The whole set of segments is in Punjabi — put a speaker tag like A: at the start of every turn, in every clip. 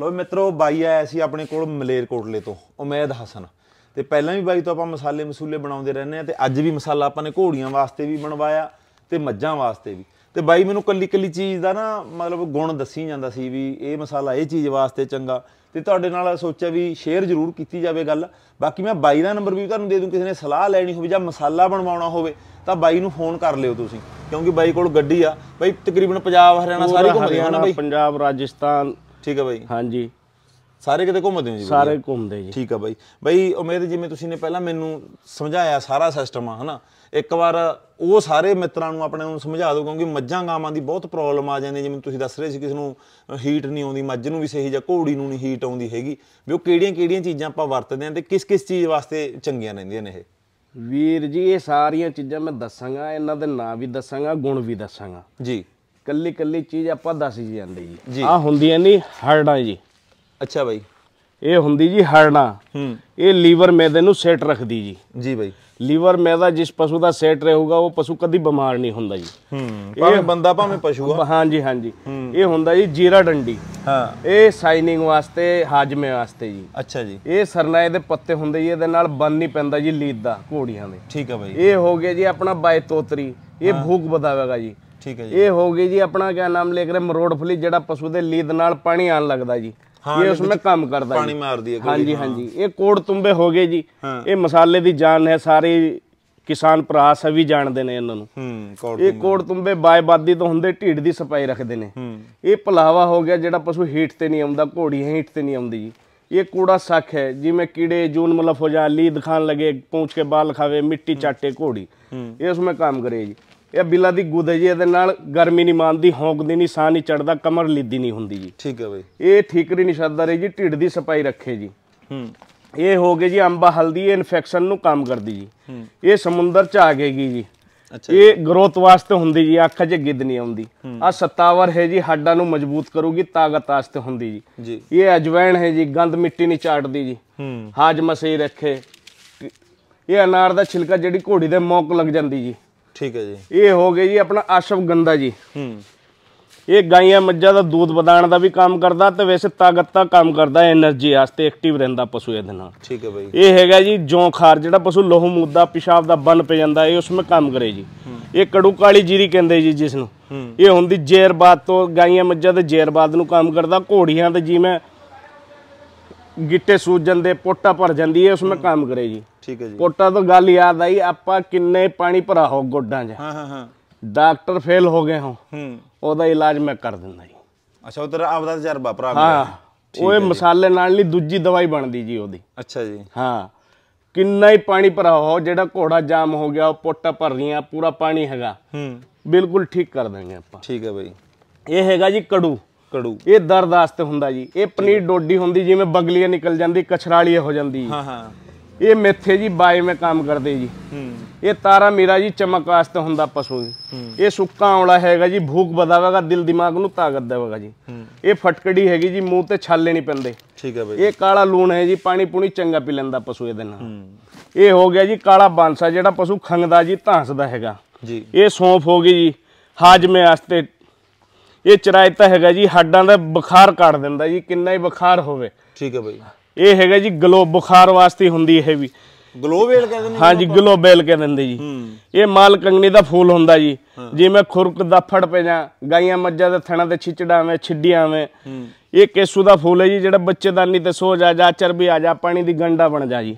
A: ਲੋ ਮਿੱਤਰੋ ਬਾਈ ਆਇਆ ਸੀ ਆਪਣੇ ਕੋਲ ਮਲੇਰਕੋਟਲੇ ਤੋਂ ਉਮੈਦ ਹਸਨ ਤੇ ਪਹਿਲਾਂ ਵੀ ਬਾਈ ਤੋਂ ਆਪਾਂ ਮਸਾਲੇ ਮਸੂਲੇ ਬਣਾਉਂਦੇ ਰਹਿੰਦੇ ਆ ਤੇ ਅੱਜ ਵੀ ਮਸਾਲਾ ਆਪਾਂ ਨੇ ਘੋੜੀਆਂ ਵਾਸਤੇ ਵੀ ਬਣਵਾਇਆ ਤੇ ਮੱਝਾਂ ਵਾਸਤੇ ਵੀ ਤੇ ਬਾਈ ਮੈਨੂੰ ਕੱਲੀ ਕੱਲੀ ਚੀਜ਼ ਦਾ ਨਾ ਮਤਲਬ ਗੁਣ ਦੱਸੀ ਜਾਂਦਾ ਸੀ ਵੀ ਇਹ ਮਸਾਲਾ ਇਹ ਚੀਜ਼ ਵਾਸਤੇ ਚੰਗਾ ਤੇ ਤੁਹਾਡੇ ਨਾਲ ਸੋਚਿਆ ਵੀ ਸ਼ੇਅਰ ਜ਼ਰੂਰ ਕੀਤੀ ਜਾਵੇ ਗੱਲ ਬਾਕੀ ਮੈਂ ਬਾਈ ਦਾ ਨੰਬਰ ਵੀ ਤੁਹਾਨੂੰ ਦੇ ਦੂੰ ਕਿਸੇ ਨੇ ਸਲਾਹ ਲੈਣੀ ਹੋਵੇ ਜਾਂ ਮਸਾਲਾ ਬਣਵਾਉਣਾ ਹੋਵੇ ਤਾਂ ਬਾਈ ਨੂੰ ਫੋਨ ਕਰ ਲਿਓ ਤੁਸੀਂ ਕਿਉਂਕਿ ਬਾਈ ਕੋਲ ਗੱਡੀ ਆ ਬਾਈ ਤਕਰੀਬਨ ਪੰਜਾਬ ਹਰਿਆਣਾ ਸਾਰੇ ਘੁੰਮਦੇ ਨਾ ਬਾਈ ਪੰਜਾਬ ਰਾਜਸਥਾਨ ਠੀਕ ਹੈ ਬਾਈ ਹਾਂਜੀ ਸਾਰੇ ਕਿਤੇ ਘੁੰਮਦੇ ਹੋ ਜੀ ਸਾਰੇ ਘੁੰਮਦੇ ਜੀ ਠੀਕ ਹੈ ਬਾਈ ਬਾਈ ਉਮੀਦ ਜਿਵੇਂ ਤੁਸੀਂ ਨੇ ਪਹਿਲਾਂ ਮੈਨੂੰ ਸਮਝਾਇਆ ਸਾਰਾ ਸਿਸਟਮ ਆ ਹਨਾ ਇੱਕ ਵਾਰ ਉਹ ਸਾਰੇ ਮਿੱਤਰਾਂ ਨੂੰ ਆਪਣੇ ਨੂੰ ਸਮਝਾ ਦਿਓ ਕਿਉਂਕਿ ਮੱਝਾਂ ਗਾਵਾਂ ਦੀ ਬਹੁਤ ਪ੍ਰੋਬਲਮ ਆ ਜਾਂਦੀ ਜਿਵੇਂ ਤੁਸੀਂ ਦੱਸ ਰਹੇ ਸੀ ਕਿਸ ਨੂੰ ਹੀਟ ਨਹੀਂ ਆਉਂਦੀ ਮੱਝ ਨੂੰ ਵੀ ਸਹੀ ਜਾਂ ਘੋੜੀ ਨੂੰ ਨਹੀਂ ਹੀਟ ਆਉਂਦੀ ਹੈਗੀ ਵੀ ਉਹ ਕਿਹੜੀਆਂ-ਕਿਹੜੀਆਂ ਚੀਜ਼ਾਂ ਆਪਾਂ ਵਰਤਦੇ ਆਂ ਤੇ ਕਿਸ-ਕਿਸ ਚੀਜ਼ ਵਾਸਤੇ ਚੰਗੀਆਂ ਰਹਿੰਦੀਆਂ ਨੇ ਇਹ ਵੀਰ ਜੀ ਇਹ ਸਾਰੀਆਂ ਚੀਜ਼ਾਂ ਮੈਂ ਦੱਸਾਂਗਾ ਇਹਨਾਂ ਦੇ ਨਾਂ ਵੀ ਦੱਸਾਂਗਾ ਗੁਣ ਵੀ
B: ਦੱਸਾਂਗਾ ਜੀ ਕੱਲੀ ਕੱਲੀ ਚੀਜ਼ ਆਪਾਂ ਦੱਸ ਜੀ ਜਾਂਦੇ ਜੀ ਆ ਹੁੰਦੀਆਂ ਨਹੀਂ ਹੜਣਾ ਜੀ ਅੱਛਾ ਬਾਈ ਇਹ ਹੁੰਦੀ ਜੀ ਹਰਣਾ ਇਹ ਲੀਵਰ ਮੈਦੇ ਨੂੰ ਸੈਟ ਰੱਖਦੀ ਜੀ ਜੀ ਬਾਈ ਲੀਵਰ ਮੈਦਾ ਜਿਸ ਪਸ਼ੂ ਦਾ ਸੈਟ ਰਹੂਗਾ ਉਹ ਪਸ਼ੂ ਕਦੀ ਬਿਮਾਰ ਨਹੀਂ ਹੁੰਦਾ ਜੀ ਹੂੰ ਇਹ ਬੰਦਾ ਭਾਵੇਂ ਪਸ਼ੂ ਆ ਹਾਂ ਜੀ ਹਾਂ ਜੀ ਇਹ ਹੁੰਦਾ ਜੀ ਜੀਰਾ ਡੰਡੀ ਹਾਂ ਇਹ ਸਾਈਨਿੰਗ ਵਾਸਤੇ ਹਾਜਮੇ ਵਾਸਤੇ ਜੀ ਅੱਛਾ ਜੀ ਇਹ ਸਰਨਾਏ ਦੇ ਪੱਤੇ ਹੁੰਦੇ ਜੀ ਇਹਦੇ ਨਾਲ ਬੰਨ ਨਹੀਂ ਪੈਂਦਾ ਜੀ ਲੀਦ ਦਾ ਘੋੜੀਆਂ ਦੇ ਠੀਕ ਆ ਬਾਈ ਇਹ ਹੋ ਗਿਆ ਜੀ ਆਪਣਾ ਬਾਇਤੋਤਰੀ ਇਹ ਭੂਖ ਵਧਾਵੇਗਾ ਜੀ ਠੀਕ ਹੈ ਜੀ ਇਹ ਹੋ ਗਈ ਜੀ ਆਪਣਾ ਕਿਆ ਨਾਮ ਲੈ ਕੇ ਮਰੋੜ ਫਲੀ ਜਿਹੜਾ ਪਸ਼ੂ ਦੇ ਲੀਦ ਨਾਲ ਪਾਣੀ ਆਣ ਲੱਗਦਾ ਜੀ
A: ਇਹ ਉਸ ਵਿੱਚ ਕੰਮ ਕਰਦਾ ਪਾਣੀ ਮਾਰਦੀ ਹੈ ਹਾਂਜੀ ਹਾਂਜੀ
B: ਇਹ ਕੋੜ ਤੁੰਬੇ ਹੋ ਗਏ ਜੀ ਇਹ ਮਸਾਲੇ ਦੀ ਜਾਨ ਹੈ ਸਾਰੇ ਕਿਸਾਨ ਭਰਾ ਸਭੀ ਜਾਣਦੇ ਨੇ ਇਹਨਾਂ ਨੂੰ ਹੂੰ ਇਹ ਕੋੜ ਤੁੰਬੇ ਬਾਇਬਾਦੀ ਤੋਂ ਹੁੰਦੇ ਢੀਡ ਦੀ ਸਪਾਈ ਰੱਖਦੇ ਨੇ ਹੂੰ ਇਹ ਪਲਾਵਾ ਹੋ ਗਿਆ ਜਿਹੜਾ ਪਸ਼ੂ ਹੀਟ ਤੇ ਨਹੀਂ ਆਉਂਦਾ ਘੋੜੀ ਹੀਟ ਤੇ ਨਹੀਂ ਆਉਂਦੀ ਜੀ ਇਹ ਕੂੜਾ ਸੱਖ ਹੈ ਜਿਵੇਂ ਕੀੜੇ ਜੂਨ ਮਲਫ ਹੋ ਜਾ ਲੀਦ ਖਾਨ ਲਗੇ ਪੂੰਛ ਕੇ ਬਾਲ ਖਾਵੇ ਮਿੱਟੀ ਚਾਟੇ ਘੋੜੀ ਇਹ ਉਸ ਵਿੱਚ ਕੰਮ ਕਰੇ ਜੀ ਇਹ ਬਿੱਲਾ ਦੀ ਗੁੱਦ ਹੈ ਜੀ ਇਹਦੇ ਨਾਲ ਗਰਮੀ ਨਹੀਂ ਮਾਨਦੀ ਹੌਂਕਦੀ ਨਹੀਂ ਸਾਹ ਨਹੀਂ ਚੜਦਾ ਕਮਰ ਲਿੱਦੀ ਨਹੀਂ ਹੁੰਦੀ ਜੀ ਠੀਕ ਹੈ ਬਈ ਇਹ ਠੀਕਰੀ ਨਿਸ਼ਾਦਾ ਰਹੀ ਜੀ ਢਿੱਡ ਦੀ ਸਫਾਈ ਰੱਖੇ ਜੀ ਹੂੰ ਇਹ ਹੋ ਗਏ ਜੀ ਅੰਬਾ ਹਲਦੀ ਇਹ ਇਨਫੈਕਸ਼ਨ ਨੂੰ ਕੰਮ ਕਰਦੀ ਜੀ ਹੂੰ ਇਹ ਸਮੁੰਦਰ ਚ ਆ ਗਏਗੀ ਜੀ ਅੱਛਾ ਇਹ ਗਰੋਥ ਵਾਸਤੇ ਹੁੰਦੀ ਜੀ ਅੱਖਾਂ 'ਚ ਗਿੱਦ ਨਹੀਂ ਆਉਂਦੀ ਆ ਸਤਾਵਰ ਹੈ ਜੀ ਹੱਡਾਂ ਨੂੰ ਮਜ਼ਬੂਤ ਕਰੂਗੀ ਤਾਕਤ ਵਾਸਤੇ ਹੁੰਦੀ ਜੀ ਇਹ ਅਜਵੈਣ ਹੈ ਜੀ ਗੰਦ ਮਿੱਟੀ ਨਹੀਂ ਚਾਟਦੀ ਜੀ ਹਾਜਮਾ ਸਹੀ ਰੱਖੇ ਇਹ ਅਨਾਰ ਦਾ ਛਿਲਕਾ ਜਿਹੜੀ ਘੋੜੀ ਦੇ ਮੌਕ ਲੱਗ ਜਾਂਦੀ ਜੀ ਠੀਕ ਹੈ ਜੀ ਇਹ ਹੋ ਗਿਆ ਜੀ ਆਪਣਾ ਆਸ਼ਵ ਗੰਦਾ ਜੀ ਹੂੰ ਇਹ ਗਾਈਆਂ ਮੱਝਾਂ ਦਾ ਦੁੱਧ ਵਧਾਉਣ ਦਾ ਵੀ ਕੰਮ ਕਰਦਾ ਤੇ ਵੈਸੇ ਤਾਕਤ ਦਾ ਕੰਮ ਕਰਦਾ એનર્ਜੀ ਵਾਸਤੇ ਐਕਟਿਵ ਰਹਿੰਦਾ ਪਸ਼ੂ ਇਹਦੇ ਨਾਲ ਠੀਕ ਹੈ ਬਾਈ ਇਹ ਹੈਗਾ ਜੀ ਜੌਂ ਖਾਰ ਜਿਹੜਾ ਪਸ਼ੂ ਲੋਹ ਮੂਦਾ ਪਿਸ਼ਾਬ ਦਾ ਬੰਨ ਪੈ ਜਾਂਦਾ ਇਹ ਉਸ ਵਿੱਚ ਕੰਮ ਕਰੇ ਜੀ ਇਹ ਕੜੂ ਕਾਲੀ ਜੀਰੀ ਕਹਿੰਦੇ ਜੀ ਜਿਸ ਨੂੰ ਇਹ ਹੁੰਦੀ ਜੇਰਬਾਦ ਤੋਂ ਗਾਈਆਂ ਮੱਝਾਂ ਦੇ ਜੇਰਬਾਦ ਨੂੰ ਕੰਮ ਕਰਦਾ ਘੋੜੀਆਂ ਤੇ ਜਿਵੇਂ ਗਿੱਟੇ ਸੂਜ ਜਾਂਦੇ ਪੋਟਾ ਭਰ ਜਾਂਦੀ ਹੈ ਉਸ ਵਿੱਚ ਕੰਮ ਕਰੇ ਜੀ ਠੀਕ ਹੈ ਜੀ ਪੋਟਾ ਤੋਂ ਗੱਲ ਯਾਦ ਆਈ ਆਪਾਂ ਕਿੰਨੇ ਪਾਣੀ ਭਰਾ ਹੋ ਗੋਡਾਂ 'ਚ ਹਾਂ ਹਾਂ ਹਾਂ ਡਾਕਟਰ ਫੇਲ ਹੋ ਗਏ ਹੋ ਹੂੰ ਉਹਦਾ ਇਲਾਜ ਮੈਂ ਕਰ ਦਿੰਦਾ ਜੀ
A: ਅੱਛਾ ਉਧਰ ਆਪਦਾ ਤਜਰਬਾ ਭਰਾ ਹਾਂ ਉਹ
B: ਮਸਾਲੇ ਨਾਲ ਨਹੀਂ ਦੂਜੀ ਦਵਾਈ ਬਣਦੀ ਜੀ ਉਹਦੀ ਅੱਛਾ ਜੀ ਹਾਂ ਕਿੰਨਾ ਹੀ ਪਾਣੀ ਭਰਾ ਹੋ ਜਿਹੜਾ ਘੋੜਾ ਜਾਮ ਹੋ ਗਿਆ ਉਹ ਪੋਟਾ ਭਰ ਰਹੀਆਂ ਪੂਰਾ ਪਾਣੀ ਹੈਗਾ ਹੂੰ ਬਿਲਕੁਲ ਠੀਕ ਕਰ ਦਾਂਗੇ ਆਪਾਂ ਠੀਕ ਹੈ ਬਈ ਇਹ ਹੈਗਾ ਜੀ ਕੜੂ ਕੜੂ ਇਹ ਦਰਦ ਵਾਸਤੇ ਹੁੰਦਾ ਜੀ ਇਹ ਪਨੀਰ ਡੋਡੀ ਹੁੰਦੀ ਜਿਵੇਂ ਬਗਲੀਆਂ ਨਿਕਲ ਜਾਂਦੀ ਕਛਰਾਲੀਆ ਹੋ ਜਾਂਦੀ ਹਾਂ ਹਾਂ ਇਹ ਮੇਥੇ ਜੀ ਬਾਏ ਮੇ ਕੰਮ ਕਰਦੇ ਜੀ ਇਹ ਤਾਰਾ ਮੇਰਾ ਜੀ ਚਮਕ ਵਾਸਤੇ ਹੁੰਦਾ ਪਸ਼ੂ ਇਹ ਸੁੱਕਾ ਆਉਣਾ ਹੈਗਾ ਜੀ ਭੂਖ ਵਧਾਵੇਗਾ ਦਿਲ ਦਿਮਾਗ ਨੂੰ ਤਾਕਤ ਦੇਵੇਗਾ ਜੀ ਇਹ ਫਟਕੜੀ ਹੈਗੀ ਜੀ ਮੂੰਹ ਤੇ ਛਾਲੇ ਨਹੀਂ ਪੈਂਦੇ ਠੀਕ ਹੈ ਬਾਈ ਇਹ ਕਾਲਾ ਲੂਣ ਹੈ ਜੀ ਪਾਣੀ ਪੂਣੀ ਚੰਗਾ ਪੀ ਲੈਂਦਾ ਪਸ਼ੂ ਇਹਦੇ ਨਾਲ ਇਹ ਹੋ ਗਿਆ ਜੀ ਕਾਲਾ ਬਾਂਸਾ ਜਿਹੜਾ ਪਸ਼ੂ ਖੰਗਦਾ ਜੀ ਧਾਂਸਦਾ ਹੈਗਾ ਜੀ ਇਹ ਸੌਂਫ ਹੋ ਗਈ ਜੀ ਹਾਜਮੇ ਵਾਸਤੇ ਇਹ ਚਰਾਇਤਾ ਹੈਗਾ ਜੀ ਹੱਡਾਂ ਦਾ ਬੁਖਾਰ ਕੱਢ ਦਿੰਦਾ ਜੀ ਕਿੰਨਾ ਹੀ ਬੁਖਾਰ ਹੋਵੇ ਠੀਕ ਹੈ ਬਈ ਇਹ ਹੈਗਾ ਜੀ ਗਲੋ ਬੁਖਾਰ ਵਾਸਤੇ ਹੁੰਦੀ ਇਹ ਵੀ ਗਲੋਬੇਲ ਕਹਿੰਦੇ ਨੇ ਹਾਂਜੀ ਗਲੋਬੇਲ ਕਹਿੰਦੇ ਨੇ ਜੀ ਇਹ ਮਾਲ ਕੰਗਣੀ ਦਾ ਫੂਲ ਹੁੰਦਾ ਜੀ ਜਿਵੇਂ ਖੁਰਕ ਦਾ ਪੈ ਜਾ ਗਾਈਆਂ ਮੱਝਾਂ ਦੇ ਥਣਾ ਤੇ ਛਿਚੜਾਵੇਂ ਛਿੱਡੀਆਂਵੇਂ ਇਹ ਕੇਸੂ ਦਾ ਫੂਲ ਹੈ ਜੀ ਜਿਹੜਾ ਬੱਚੇਦਾਨੀ ਤੇ ਸੋ ਜਾ ਜਾ ਚਰਬੀ ਆ ਜਾ ਪਾਣੀ ਦੀ ਗੰਡਾ ਬਣ ਜਾ ਜੀ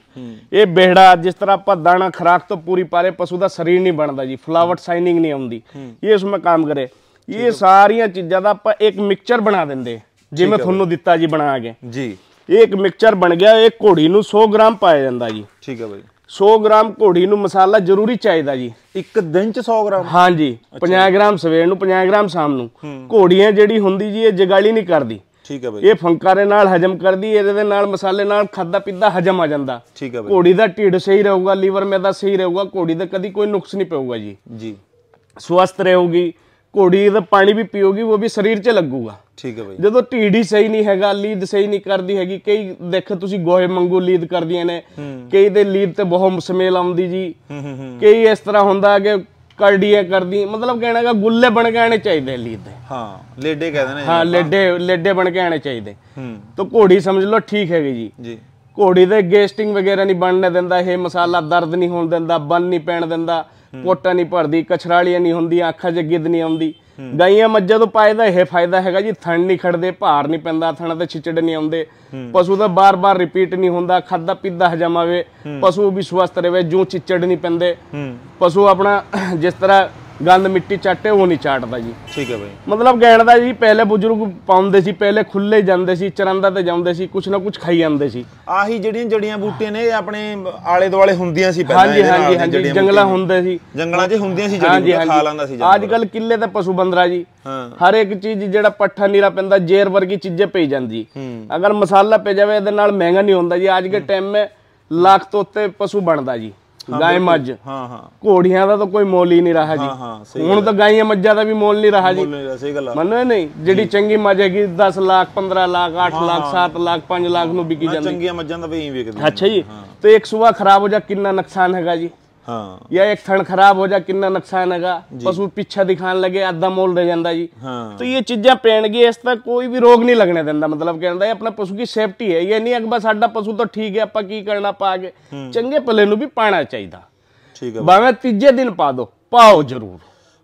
B: ਇਹ ਬਿਹੜਾ ਜਿਸ ਤਰ੍ਹਾਂ ਆਪਾਂ ਦਾਣਾ ਖਰਾਕ ਤੋਂ ਪੂਰੀ ਪਾਰੇ ਪਸ਼ੂ ਦਾ ਸਰੀਰ ਨਹੀਂ ਬਣਦਾ ਜੀ ਫਲਾਵਟ ਸਾਈਨਿੰਗ ਨਹੀਂ ਆਉਂਦੀ ਇਹ ਇਸ ਵਿੱਚ ਕੰਮ ਕਰੇ ਇਹ ਸਾਰੀਆਂ ਚੀਜ਼ਾਂ ਦਾ ਆਪਾਂ ਇੱਕ ਮਿਕਸਚਰ ਬਣਾ ਦਿੰਦੇ ਜਿਵੇਂ ਤੁਹਾਨੂੰ ਦਿੱਤਾ ਜੀ ਬਣਾ ਕੇ ਜੀ ਇਹ ਇੱਕ ਮਿਕਸਚਰ ਬਣ ਗਿਆ ਇਹ ਘੋੜੀ ਨੂੰ 100 ਗ੍ਰਾਮ ਪਾਇਆ ਜਾਂਦਾ ਜੀ ਠੀਕ ਹੈ ਬਾਈ 100 ਗ੍ਰਾਮ ਘੋੜੀ ਨੂੰ ਮਸਾਲਾ ਜ਼ਰੂਰੀ ਚਾਹੀਦਾ ਜੀ ਇੱਕ ਦਿਨ ਚ 100 ਗ੍ਰਾਮ ਹਾਂਜੀ 50 ਗ੍ਰਾਮ ਸਵੇਰ ਨੂੰ 50 ਗ੍ਰਾਮ ਸ਼ਾਮ ਨੂੰ ਘੋੜੀਆਂ ਜਿਹੜੀ ਹੁੰਦੀ ਜੀ ਇਹ ਜਗਾਲੀ ਨਹੀਂ ਕਰਦੀ ਠੀਕ ਹੈ ਬਾਈ ਇਹ ਫੰਕਾਰੇ ਨਾਲ ਹਜਮ ਕਰਦੀ ਇਹਦੇ ਦੇ ਨਾਲ ਮਸਾਲੇ ਨਾਲ ਖਾਦਾ ਪੀਦਾ ਹਜਮ ਆ ਜਾਂਦਾ ਠੀਕ ਹੈ ਬਾਈ ਘੋੜੀ ਦਾ ਢਿੱਡ ਸਹੀ ਰਹੂਗਾ ਲੀਵਰ ਮੈਦਾ ਸਹੀ ਰਹੂਗਾ ਘੋੜੀ ਦਾ ਕਦੀ ਕੋਈ ਨੁਕਸ ਨਹੀਂ ਪਊਗਾ ਜੀ ਜੀ ਸਵਸਥ ਰਹੂਗੀ ਘੋੜੀ ਦਾ ਪਾਣੀ ਵੀ ਪੀਓਗੀ ਉਹ ਵੀ ਸਰੀਰ 'ਚ ਲੱਗੂਗਾ ਠੀਕ ਹੈ ਬਾਈ ਜਦੋਂ ਢੀੜੀ ਸਹੀ ਨਹੀਂ ਹੈਗਾ ਲੀਦ ਸਹੀ ਨਹੀਂ ਕਰਦੀ ਹੈਗੀ ਕਈ ਦੇਖ ਤੁਸੀਂ ਗੋਹੇ ਮੰਗੂ ਲੀਦ ਕਰਦੀਆਂ ਨੇ ਕਈ ਦੇ ਲੀਦ ਤੇ ਬਹੁਤ ਸਮੇਲ ਆਉਂਦੀ ਜੀ ਕਈ ਇਸ ਤਰ੍ਹਾਂ ਹੁੰਦਾ ਕਿ ਕਰਡੀਆ ਕਰਦੀ ਮਤਲਬ ਕਹਿਣਾ ਹੈਗਾ ਗੁੱਲੇ ਬਣ ਕੇ ਆਣੇ ਚਾਹੀਦੇ ਲੀਦ ਦੇ ਹਾਂ
A: ਲੇਡੇ ਕਹਿੰਦੇ ਨੇ ਹਾਂ ਲੇਡੇ
B: ਲੇਡੇ ਬਣ ਕੇ ਆਣੇ ਚਾਹੀਦੇ ਤਾਂ ਘੋੜੀ ਸਮਝ ਲਓ ਠੀਕ ਹੈਗੀ ਜੀ ਜੀ ਘੋੜੀ ਦੇ ਗੇਸਟਿੰਗ ਵਗੈਰਾ ਨਹੀਂ ਬਣਨੇ ਦਿੰਦਾ ਇਹ ਮਸਾਲਾ ਦਰਦ ਨਹੀਂ ਹੋਣ ਦਿੰਦਾ ਬਨ ਨਹੀਂ ਪੈਣ ਦਿੰਦਾ ਕੋਟਾ ਨਹੀਂ ਭਰਦੀ ਕਛਰਾਲੀਆਂ ਨਹੀਂ ਹੁੰਦੀਆਂ ਅੱਖਾਂ 'ਚ ਗਿੱਦ ਨਹੀਂ ਆਉਂਦੀ ਗਾਈਆਂ ਮੱਝਾਂ ਤੋਂ ਪਾਇਦਾ ਇਹ ਫਾਇਦਾ ਹੈਗਾ ਜੀ ਥਣ ਨਹੀਂ ਖੜਦੇ ਭਾਰ ਨਹੀਂ ਪੈਂਦਾ ਥਣਾ ਤੇ ਛਿਚੜ ਨਹੀਂ ਆਉਂਦੇ ਪਸ਼ੂ ਦਾ ਬਾਰ-ਬਾਰ ਰਿਪੀਟ ਨਹੀਂ ਹੁੰਦਾ ਖਾਦਾ ਪੀਦਾ ਹਜਮਾਵੇ ਪਸ਼ੂ ਵੀ ਸਵਸਥ ਰਹੇ ਜੂ ਚਿਚੜ ਨਹੀਂ ਪੈਂਦੇ ਪਸ਼ੂ ਆਪਣਾ ਜਿਸ ਤਰ੍ਹਾਂ ਗੰਦ ਮਿੱਟੀ ਚਾਟੇ ਉਹ ਨਹੀਂ ਚਾਟਦਾ ਜੀ ਠੀਕ ਹੈ ਬਾਈ ਮਤਲਬ ਗੈਣ ਦਾ ਜੀ ਪਹਿਲੇ ਬਜ਼ੁਰਗ ਪਾਉਂਦੇ ਸੀ ਪਹਿਲੇ ਖੁੱਲੇ ਜਾਂਦੇ ਸੀ ਚਰੰਦਾ ਤੇ ਜਾਂਦੇ ਸੀ ਕੁਛ ਨਾ ਕੁਛ ਖਾਈ ਜਾਂਦੇ ਸੀ
A: ਆਹੀ ਜਿਹੜੀਆਂ ਜੜੀਆਂ ਬੂਟੀਆਂ ਨੇ ਇਹ ਆਪਣੇ ਆਲੇ ਦੁਆਲੇ ਹੁੰਦੀਆਂ ਸੀ ਪਹਿਲਾਂ ਹਾਂਜੀ ਹਾਂਜੀ ਹਾਂਜੀ ਜੰਗਲਾਂ ਹੁੰਦੇ ਸੀ ਜੰਗਲਾਂ 'ਚ
B: ਹੁੰਦੀਆਂ ਸੀ ਜੜੀਆਂ ਖਾ ਲੈਂਦਾ ਸੀ ਅੱਜ ਕੱਲ ਕਿੱਲੇ ਤੇ ਪਸ਼ੂ ਬੰਦਰਾ ਜੀ ਹਰ ਇੱਕ ਚੀਜ਼ ਜਿਹੜਾ ਪੱਠਾ ਨੀਰਾ ਪੈਂਦਾ ਜੇਰ ਵਰਗੀ ਚੀਜ਼ੇ ਪਈ ਜਾਂਦੀ ਅਗਰ ਮਸਾਲਾ ਪੈ ਜਾਵੇ ਇਹਦੇ ਨਾਲ ਮਹਿੰਗਾ ਨਹੀਂ ਹੁੰਦਾ ਜੀ ਅੱਜ ਦੇ ਟਾਈਮ 'ਮੇ ਲੱਖ ਤੋਂ ਉੱਤੇ ਪਸ਼ੂ ਬਣਦਾ ਜੀ गाय ਹਾਂ ਹਾਂ ਘੋੜੀਆਂ ਦਾ ਤਾਂ ਕੋਈ कोई मोल ही नहीं रहा ਹਾਂ
A: हाँ, ਹੁਣ ਤਾਂ
B: ਗਾਈਆਂ ਮੱਝਾਂ ਦਾ ਵੀ ਮੋਲ ਨਹੀਂ ਰਹਾ ਜੀ ਸਹੀ ਗੱਲ ਆ ਮੰਨੋ ਨਹੀਂ ਜਿਹੜੀ ਚੰਗੀ ਮੱਝ ਹੈਗੀ 10 ਲੱਖ 15 ਲੱਖ 8 ਲੱਖ 7
A: ਲੱਖ 5 ਲੱਖ ਨੂੰ ਵਿਕੀ ਜਾਂਦੀ ਚੰਗੀਆਂ ਮੱਝਾਂ ਦਾ ਵੀ ਹੀ ਵਿਕਦੀ ਅੱਛਾ
B: ਜੀ ਤੇ ਇੱਕ ਸੂਆ ਖਰਾਬ ਹੋ ਜਾ ਕਿੰਨਾ ਨੁਕਸਾਨ ਹੈਗਾ ਜੀ ਹਾਂ ਜਾਂ ਇੱਕ ਥਣ ਖਰਾਬ ਹੋ ਜਾ ਕਿੰਨਾ ਨੁਕਸਾਨ ਹੈਗਾ ਪਸ਼ੂ ਪਿੱਛਾ ਦਿਖਾਣ ਲੱਗੇ ਅੱਧਾ ਮੋਲ ਦੇ ਜਾਂਦਾ ਜੀ ਤਾਂ ਇਹ ਚੀਜ਼ਾਂ ਪੈਣਗੀ ਇਸ ਤਰ੍ਹਾਂ ਕੋਈ ਵੀ ਰੋਗ ਨਹੀਂ ਲੱਗਣੇ ਦਿੰਦਾ ਮਤਲਬ ਕਹਿੰਦਾ ਇਹ ਆਪਣਾ ਪਸ਼ੂ ਦੀ ਸੇਫਟੀ ਹੈ ਇਹ ਨਹੀਂ ਕਿ ਬਸ ਸਾਡਾ ਪਸ਼ੂ ਤਾਂ ਠੀਕ ਹੈ ਆਪਾਂ ਕੀ ਕਰਨਾ ਪਾ ਕੇ ਚੰਗੇ ਪੱਲੇ ਨੂੰ ਵੀ ਪਾਣਾ
A: ਚਾਹੀਦਾ ਠੀਕ ਹੈ ਭਾਵੇਂ ਤੀਜੇ ਦਿਨ ਪਾ ਦਿਓ ਪਾਓ ਜ਼ਰੂਰ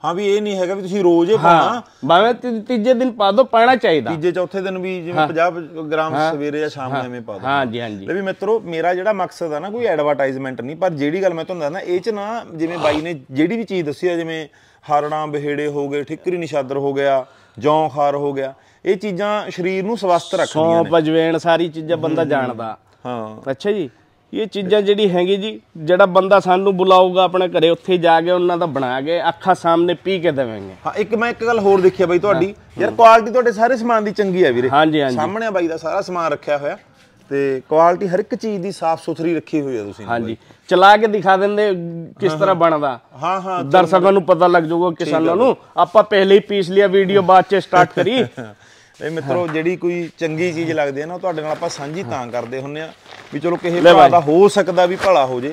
A: ਹਾਂ ਵੀ ਇਹ ਨਹੀਂ ਹੈਗਾ ਵੀ ਤੁਸੀਂ ਰੋਜ਼ ਹੀ ਪਾਣਾ ਭਾਵੇਂ ਤੀਜੇ ਦਿਨ ਪਾ ਦੋ ਪਾਣਾ ਚਾਹੀਦਾ ਤੀਜੇ ਚੌਥੇ ਦਿਨ ਵੀ ਜਿਵੇਂ 50 ਗ੍ਰਾਮ ਸਵੇਰੇ ਜਾਂ ਸ਼ਾਮ ਨੂੰ ਐਵੇਂ ਪਾ ਦੋ ਹਾਂਜੀ ਹਾਂਜੀ ਲੈ ਵੀ ਮਿੱਤਰੋ ਮੇਰਾ ਜਿਹੜਾ ਮਕਸਦ ਆ ਨਾ ਕੋਈ ਐਡਵਰਟਾਈਜ਼ਮੈਂਟ ਨਹੀਂ ਪਰ ਜਿਹੜੀ ਗੱਲ ਮੈਂ ਤੁਹਾਨੂੰ ਦੱਸਦਾ ਇਹ ਚ ਨਾ ਜਿਵੇਂ ਬਾਈ ਨੇ ਜਿਹੜੀ ਵੀ ਚੀਜ਼ ਦੱਸੀ ਆ ਜਿਵੇਂ ਹਾਰਣਾ ਬਿਹੇੜੇ ਹੋ ਗਏ ਠਿੱਕਰੀ ਨਿਸ਼ਾਦਰ ਹੋ ਗਿਆ ਜੌਂ ਖਾਰ ਹੋ ਗਿਆ ਇਹ ਚੀਜ਼ਾਂ ਸਰੀਰ ਨੂੰ ਸਵਸਥ ਰੱਖਦੀਆਂ ਨੇ ਸੌ
B: ਪਜਵੇਣ ਸਾਰੀ
A: ਚੀਜ਼ਾਂ ਬੰਦਾ ਜਾਣਦਾ
B: ਹਾਂ ਅੱਛਾ ਜੀ
A: ਇਹ ਚੀਜ਼ਾਂ ਜਿਹੜੀ ਹੈਗੀ ਜੀ ਜਿਹੜਾ
B: ਬੰਦਾ ਸਾਨੂੰ ਬੁਲਾਊਗਾ ਆਪਣੇ ਘਰੇ ਉੱਥੇ ਜਾ ਕੇ ਉਹਨਾਂ ਦਾ ਬਣਾ ਕੇ ਅੱਖਾਂ ਸਾਹਮਣੇ ਪੀ ਕੇ ਦੇਵਾਂਗੇ ਹਾਂ
A: ਇੱਕ ਮੈਂ ਇੱਕ ਗੱਲ ਹੋਰ ਦੇਖਿਆ ਬਾਈ ਤੁਹਾਡੀ ਯਾਰ ਕੁਆਲਿਟੀ ਤੁਹਾਡੇ ਸਾਰੇ ਸਮਾਨ ਦੀ ਚੰਗੀ ਆ ਵੀਰੇ ਹਾਂਜੀ ਹਾਂਜੀ ਸਾਹਮਣੇ ਬਾਈ ਦਾ ਸਾਰਾ ਸਮਾਨ ਰੱਖਿਆ ਹੋਇਆ ਤੇ ਕੁਆਲਿਟੀ ਹਰ ਇੱਕ ਚੀਜ਼ ਦੀ ਸਾਫ਼ ਸੁਥਰੀ ਰੱਖੀ ਹੋਈ ਹੈ ਤੁਸੀਂ ਹਾਂਜੀ ਚਲਾ ਕੇ ਦਿਖਾ ਦਿੰਦੇ ਕਿਸ ਤਰ੍ਹਾਂ ਬਣਦਾ ਹਾਂ ਹਾਂ ਦਰਸ਼ਕਾਂ ਨੂੰ ਪਤਾ ਲੱਗ ਜਾਊਗਾ ਕਿਸਾਨਾਂ ਨੂੰ ਆਪਾਂ ਪਹਿਲੇ ਹੀ ਪੀਸ ਲਿਆ ਵੀਡੀਓ ਬਾਅਦ ਚ ਸਟਾਰਟ ਕਰੀ ਇਹ ਮਿੱਤਰੋ ਜਿਹੜੀ ਕੋਈ ਚੰਗੀ ਚੀਜ਼ ਲੱਗਦੀ ਹੈ ਨਾ ਤੁਹਾਡੇ ਨਾਲ ਆਪਾਂ ਸਾਂਝੀ ਤਾਂ ਕਰਦੇ ਹੁੰਨੇ ਆ ਵੀ ਚਲੋ ਕਿਸੇ ਭਰਾ ਦਾ ਹੋ ਸਕਦਾ ਵੀ ਭਲਾ ਹੋ ਜੇ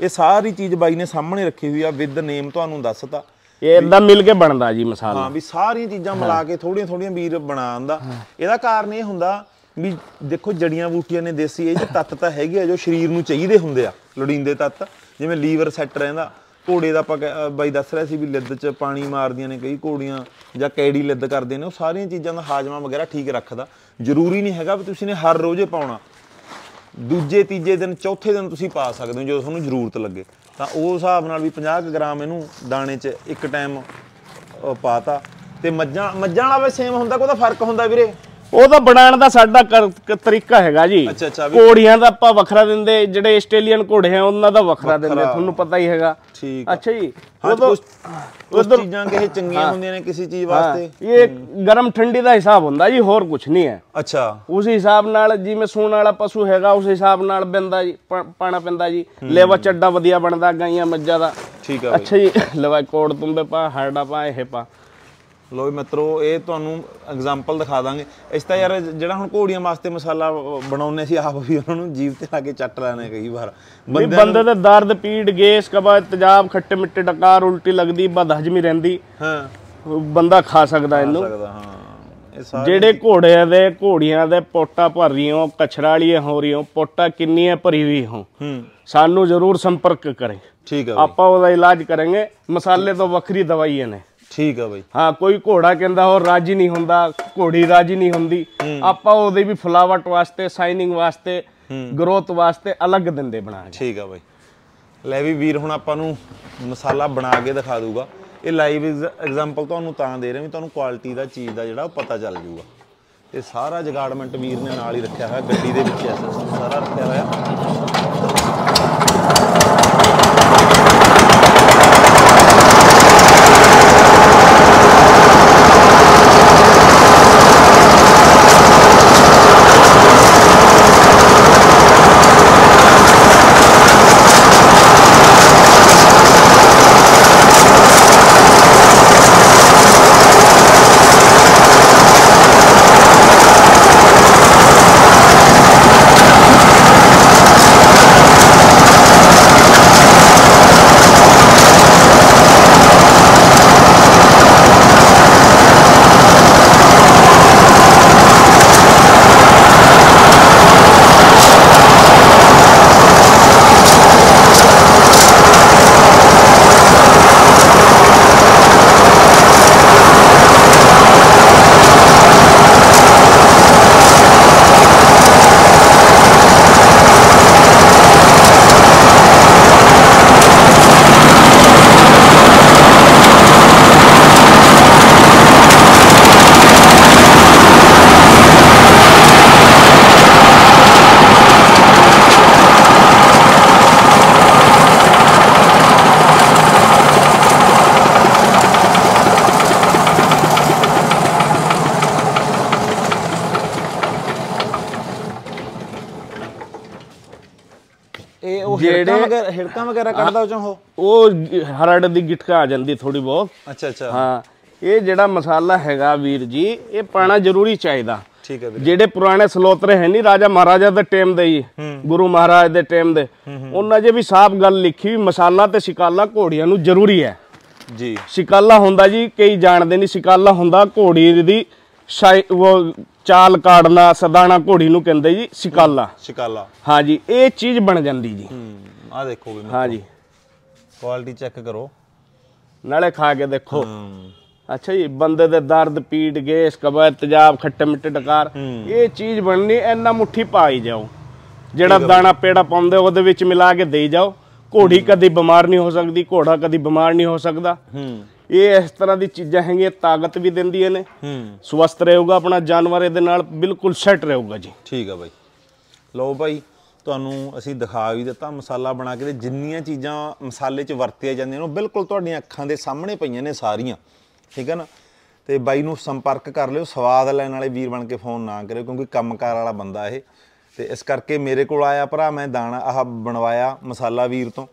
A: ਇਹ ਸਾਰੀ ਚੀਜ਼ ਬਾਈ ਨੇ ਸਾਹਮਣੇ ਰੱਖੀ ਹੋਈ ਆ ਵਿਦ ਨੇਮ ਤੁਹਾਨੂੰ ਦੱਸਤਾ ਇਹ ਇਦਾਂ ਮਿਲ ਕੇ ਬਣਦਾ ਜੀ ਮਸਾਲਾ ਹਾਂ ਵੀ ਸਾਰੀਆਂ ਚੀਜ਼ਾਂ ਮਿਲਾ ਕੇ ਥੋੜੀਆਂ ਥੋੜੀਆਂ ਵੀਰ ਬਣਾਉਂਦਾ ਇਹਦਾ ਕਾਰਨ ਇਹ ਹੁੰਦਾ ਵੀ ਦੇਖੋ ਜੜੀਆਂ ਬੂਟੀਆਂ ਨੇ ਦੇਸੀ ਇਹ ਜੇ ਤੱਤ ਤਾਂ ਹੈਗੇ ਆ ਜੋ ਸਰੀਰ ਨੂੰ ਚਾਹੀਦੇ ਹੁੰਦੇ ਆ ਲੋੜੀਂਦੇ ਤੱਤ ਜਿਵੇਂ ਲੀਵਰ ਸੈੱਟ ਰਹਿੰਦਾ ਘੋੜੇ ਦਾ ਆਪਾਂ ਬਾਈ ਦੱਸ ਰਿਹਾ ਸੀ ਵੀ ਲਿੱਦ 'ਚ ਪਾਣੀ ਮਾਰਦੀਆਂ ਨੇ ਕਈ ਘੋੜੀਆਂ ਜਾਂ ਕੈੜੀ ਲਿੱਦ ਕਰਦੇ ਨੇ ਉਹ ਸਾਰੀਆਂ ਚੀਜ਼ਾਂ ਦਾ ਹਾਜ਼ਮਾ ਵਗੈਰਾ ਠੀਕ ਰੱਖਦਾ ਜ਼ਰੂਰੀ ਨਹੀਂ ਹੈਗਾ ਵੀ ਤੁਸੀਂ ਨੇ ਹਰ ਰੋਜ਼ੇ ਪਾਉਣਾ ਦੂਜੇ ਤੀਜੇ ਦਿਨ ਚੌਥੇ ਦਿਨ ਤੁਸੀਂ ਪਾ ਸਕਦੇ ਹੋ ਜਦੋਂ ਤੁਹਾਨੂੰ ਜ਼ਰੂਰਤ ਲੱਗੇ ਤਾਂ ਉਹ ਹਿਸਾਬ ਨਾਲ ਵੀ 50 ਗ੍ਰਾਮ ਇਹਨੂੰ ਦਾਣੇ 'ਚ ਇੱਕ ਟਾਈਮ ਪਾਤਾ ਤੇ ਮੱਝਾਂ ਮੱਝਾਂ ਵਾਲਾ ਵੀ ਸੇਮ ਹੁੰਦਾ ਕੋਈ ਤਾਂ ਫਰਕ ਹੁੰਦਾ ਵੀਰੇ ਉਹ ਤਾਂ ਬਣਾਉਣ ਦਾ ਸਾਡਾ ਤਰੀਕਾ ਹੈਗਾ ਜੀ ਅੱਛਾ ਅੱਛਾ ਘੋੜੀਆਂ
B: ਦਾ ਆਪਾਂ ਵੱਖਰਾ ਦਿੰਦੇ ਜਿਹੜੇ ਆਸਟ੍ਰੇਲੀਅਨ ਘੋੜੇ ਆ ਉਹਨਾਂ ਦਾ ਵੱਖਰਾ ਦਿੰਦੇ ਤੁਹਾਨੂੰ ਪਤਾ ਹੀ ਹੈਗਾ ਠੀਕ ਅੱਛਾ ਜੀ ਉਹ ਕੁਝ ਚੀਜ਼ਾਂ ਕਿਹੇ ਚੰਗੀਆਂ ਹੁੰਦੀਆਂ ਨੇ ਕਿਸੇ ਚੀਜ਼ ਵਾਸਤੇ ਇਹ ਗਰਮ ਠੰਡੀ ਦਾ ਹਿਸਾਬ ਹੁੰਦਾ ਜੀ ਹੋਰ ਕੁਝ ਨਹੀਂ ਹੈ ਅੱਛਾ ਉਸ ਹਿਸਾਬ ਨਾਲ ਜਿਵੇਂ ਸੂਣ ਵਾਲਾ ਪਸ਼ੂ ਹੈਗਾ ਉਸ ਹਿਸਾਬ ਨਾਲ ਬੰਦਾ ਜੀ ਪਾਣਾ ਪੈਂਦਾ ਜੀ ਲੇਵਾ ਚੱਡਾ ਵਧੀਆ
A: ਬਣਦਾ ਗਾਈਆਂ ਮੱਝਾਂ ਦਾ ਠੀਕ ਆ ਅੱਛਾ ਜੀ ਲਵਾ ਕੋੜ ਤੁੰਬੇ ਪਾ ਹਰਡਾ ਪਾ ਇਹ ਪਾ ਲੋ ਮਿੱਤਰੋ ਇਹ ਤੁਹਾਨੂੰ ਐਗਜ਼ਾਮਪਲ ਦਿਖਾ ਦਾਂਗੇ ਇਸ ਤਾਂ ਯਾਰ ਜਿਹੜਾ ਹੁਣ ਘੋੜੀਆਂ ਵਾਸਤੇ ਮਸਾਲਾ ਬਣਾਉਨੇ ਸੀ ਆਪ ਵੀ ਉਹਨਾਂ ਨੂੰ ਜੀਵ ਤੇ ਲਾ ਕੇ ਚੱਟ ਲੈਣੇ ਕਈ ਵਾਰ ਬੰਦੇ ਦੇ
B: ਦਰਦ ਪੀੜ ਗੇਸ ਕਬਾ ਤਜਾਬ ਖੱਟੇ ਮਿੱਟੇ ਡਕਾਰ ਉਲਟੀ ਲੱਗਦੀ ਬਦ ਹਜਮੀ ਰਹਿੰਦੀ
A: ਹਾਂ
B: ਬੰਦਾ ਖਾ ਸਕਦਾ ਇਹਨੂੰ ਜਿਹੜੇ ਘੋੜਿਆਂ ਦੇ ਘੋੜੀਆਂ ਦੇ ਪੋਟਾ ਭਰ ਰਹੀਆਂ ਕਛੜਾ ਵਾਲੀਆਂ ਹੋ ਰਹੀਆਂ ਪੋਟਾ ਕਿੰਨੀਆਂ ਭਰੀ ਹੋਈ ਹੋ ਸਾਨੂੰ ਜ਼ਰੂਰ ਸੰਪਰਕ ਕਰੇ ਠੀਕ ਹੈ ਆਪਾਂ ਉਹਦਾ ਇਲਾਜ ਕਰਾਂਗੇ ਮਸਾਲੇ ਤੋਂ ਵੱਖਰੀ ਦਵਾਈ ਨੇ ਠੀਕ ਆ ਬਾਈ ਹਾਂ ਕੋਈ ਘੋੜਾ ਕਹਿੰਦਾ ਹੋਰ ਰਾਜੀ ਨਹੀਂ ਹੁੰਦਾ ਘੋੜੀ ਰਾਜੀ ਨਹੀਂ ਹੁੰਦੀ ਆਪਾਂ ਉਹਦੇ ਵੀ ਫਲਾਵਟ
A: ਵਾਸਤੇ ਸਾਈਨਿੰਗ ਵਾਸਤੇ ਗਰੋਥ ਵਾਸਤੇ ਅਲੱਗ ਦਿੰਦੇ ਬਣਾ ਕੇ ਠੀਕ ਆ ਬਾਈ ਲੈ ਵੀ ਵੀਰ ਹੁਣ ਆਪਾਂ ਨੂੰ ਮਸਾਲਾ ਬਣਾ ਕੇ ਦਿਖਾ ਦੂਗਾ ਇਹ ਲਾਈਵ ਐਗਜ਼ਾਮਪਲ ਤੁਹਾਨੂੰ ਤਾਂ ਦੇ ਰਹੇ ਵੀ ਤੁਹਾਨੂੰ ਕੁਆਲਿਟੀ ਦਾ ਚੀਜ਼ ਦਾ ਜਿਹੜਾ ਉਹ ਪਤਾ ਚੱਲ ਜੂਗਾ ਇਹ ਸਾਰਾ ਜਗਾੜਮੈਂਟ ਵੀਰ ਨੇ ਨਾਲ ਹੀ ਰੱਖਿਆ ਹੋਇਆ ਗੱਡੀ ਦੇ ਵਿੱਚ ਐਸਾ ਸਾਰਾ ਰੱਖਿਆ ਹੋਇਆ ਵਗੈਰਾ ਹਿੜਕਾਂ ਵਗੈਰਾ ਕੱਢਦਾ ਉਹ ਚੋਂ
B: ਉਹ ਹਰੜ ਦੀ ਗਿਟਕਾ ਆ ਜਾਂਦੀ ਥੋੜੀ ਬਹੁਤ
A: ਅੱਛਾ ਅੱਛਾ ਹਾਂ
B: ਇਹ ਜਿਹੜਾ ਮਸਾਲਾ ਹੈਗਾ ਵੀਰ ਜੀ ਇਹ ਪਾਣਾ ਜ਼ਰੂਰੀ ਚਾਹੀਦਾ ਠੀਕ ਹੈ ਜਿਹੜੇ ਪੁਰਾਣੇ ਸਲੋਤਰੇ ਹੈ ਨਹੀਂ ਰਾਜਾ ਮਹਾਰਾਜਾ ਦੇ ਟਾਈਮ ਦੇ ਹੀ ਗੁਰੂ ਮਹਾਰਾਜ ਦੇ ਟਾਈਮ ਦੇ ਉਹਨਾਂ ਜੇ ਵੀ ਸਾਫ ਗੱਲ ਲਿਖੀ ਵੀ ਮਸਾਲਾ ਤੇ ਸ਼ਿਕਾਲਾ ਘੋੜੀਆਂ ਨੂੰ ਜ਼ਰੂਰੀ ਹੈ ਜੀ ਸ਼ਿਕਾਲਾ ਹੁੰਦਾ ਜੀ ਕਈ ਜਾਣਦੇ ਨਹੀਂ ਸ਼ਿਕਾਲਾ ਹੁੰਦਾ ਘੋੜੀ ਦੀ ਉਹ ਚਾਲ ਕਾੜਨਾ ਸਦਾਣਾ ਘੋੜੀ ਨੂੰ ਕਹਿੰਦੇ ਜੀ ਸ਼ਿਕਾਲਾ ਸ਼ਿਕਾਲਾ ਹਾਂਜੀ ਇਹ ਚੀਜ਼ ਬਣ ਜਾਂਦੀ ਜੀ ਆ ਦੇਖੋ ਵੀ ਹਾਂਜੀ
A: ਕੁਆਲਿਟੀ ਚੈੱਕ ਕਰੋ
B: ਨਾਲੇ ਖਾ ਕੇ ਦੇਖੋ ਅੱਛਾ ਜੀ ਬੰਦੇ ਦੇ ਦਰਦ ਪੀੜ ਇਸ ਕਬਾ ਤਜਾਬ ਖੱਟੇ ਮਿੱਟੇ ਡਕਾਰ ਇਹ ਚੀਜ਼ ਬਣਨੀ ਐਨਾ ਮੁੱਠੀ ਪਾਈ ਜਾਓ ਜਿਹੜਾ ਦਾਣਾ ਪੇੜਾ ਪਾਉਂਦੇ ਉਹਦੇ ਵਿੱਚ ਮਿਲਾ ਕੇ ਦੇਈ ਜਾਓ ਘੋੜੀ ਕਦੀ ਬਿਮਾਰ ਨਹੀਂ ਹੋ ਸਕਦੀ ਘੋੜਾ ਕਦੀ ਬਿਮਾਰ ਨਹੀਂ ਹੋ ਸਕਦਾ ਇਹ ਇਸ ਤਰ੍ਹਾਂ ਦੀ ਚੀਜ਼ਾਂ ਹੈਗੀਆਂ
A: ਤਾਕਤ ਵੀ ਦਿੰਦੀਆਂ ਨੇ ਸਵਸਥ ਰਹੇਗਾ ਆਪਣਾ ਜਾਨਵਰ ਇਹਦੇ ਨਾਲ ਬਿਲਕੁਲ ਸੈਟ ਰਹੇਗਾ ਜੀ ਠੀਕ ਆ ਬਾਈ ਲਓ ਬਾਈ ਤੁਹਾਨੂੰ ਅਸੀਂ ਦਿਖਾ ਵੀ ਦਿੱਤਾ ਮਸਾਲਾ ਬਣਾ ਕੇ ਤੇ ਜਿੰਨੀਆਂ ਚੀਜ਼ਾਂ ਮਸਾਲੇ 'ਚ ਵਰਤੀਆਂ ਜਾਂਦੀਆਂ ਨੇ ਉਹ ਬਿਲਕੁਲ ਤੁਹਾਡੀਆਂ ਅੱਖਾਂ ਦੇ ਸਾਹਮਣੇ ਪਈਆਂ ਨੇ ਸਾਰੀਆਂ ਠੀਕ ਹੈ ਨਾ ਤੇ ਬਾਈ ਨੂੰ ਸੰਪਰਕ ਕਰ ਲਿਓ ਸਵਾਦ ਲੈਣ ਵਾਲੇ ਵੀਰ ਬਣ ਕੇ ਫੋਨ ਨਾ ਕਰਿਓ ਕਿਉਂਕਿ ਕੰਮਕਾਰ ਵਾਲਾ ਬੰਦਾ ਇਹ ਤੇ ਇਸ ਕਰਕੇ ਮੇਰੇ ਕੋਲ ਆਇਆ ਭਰਾ ਮੈਂ ਦਾਣਾ ਆਹ ਬਣਵਾਇਆ ਮਸਾਲਾ ਵੀਰ ਤੋਂ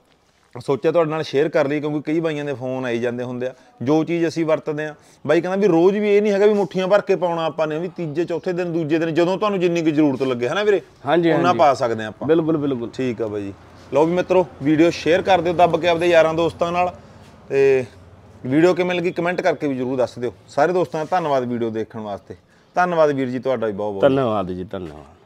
A: ਸੋਚਿਆ ਤੁਹਾਡੇ ਨਾਲ ਸ਼ੇਅਰ ਕਰ ਲਈ ਕਿਉਂਕਿ ਕਈ ਬਾਈਆਂ ਦੇ ਫੋਨ ਆਈ ਜਾਂਦੇ ਹੁੰਦੇ ਆ ਜੋ ਚੀਜ਼ ਅਸੀਂ ਵਰਤਦੇ ਆ ਬਾਈ ਕਹਿੰਦਾ ਵੀ ਰੋਜ਼ ਵੀ ਇਹ ਨਹੀਂ ਹੈਗਾ ਵੀ ਮੁੱਠੀਆਂ ਭਰ ਕੇ ਪਾਉਣਾ ਆਪਾਂ ਨੇ ਵੀ ਤੀਜੇ ਚੌਥੇ ਦਿਨ ਦੂਜੇ ਦਿਨ ਜਦੋਂ ਤੁਹਾਨੂੰ ਜਿੰਨੀ ਕੁ ਜ਼ਰੂਰਤ ਲੱਗੇ ਹਨਾ ਵੀਰੇ ਹਾਂਜੀ ਉਹਨਾਂ ਪਾ ਸਕਦੇ ਆ ਆਪਾਂ ਬਿਲਕੁਲ ਬਿਲਕੁਲ ਠੀਕ ਆ ਬਾਈ ਜੀ ਲਓ ਵੀ ਮਿੱਤਰੋ ਵੀਡੀਓ ਸ਼ੇਅਰ ਕਰ ਦਿਓ ਦੱਬ ਕੇ ਆਪਦੇ ਯਾਰਾਂ ਦੋਸਤਾਂ ਨਾਲ ਤੇ ਵੀਡੀਓ ਕਿਵੇਂ ਲੱਗੀ ਕਮੈਂਟ ਕਰਕੇ ਵੀ ਜਰੂਰ ਦੱਸ ਦਿਓ ਸਾਰੇ ਦੋਸਤਾਂ ਦਾ ਧੰਨਵਾਦ ਵੀਡੀਓ ਦੇਖਣ ਵਾਸਤੇ ਧੰਨਵਾਦ ਵੀਰ ਜੀ ਤੁਹਾਡਾ ਵੀ ਬਹੁਤ ਬਹੁਤ ਧੰਨਵਾਦ
B: ਜੀ ਧੰਨਵਾਦ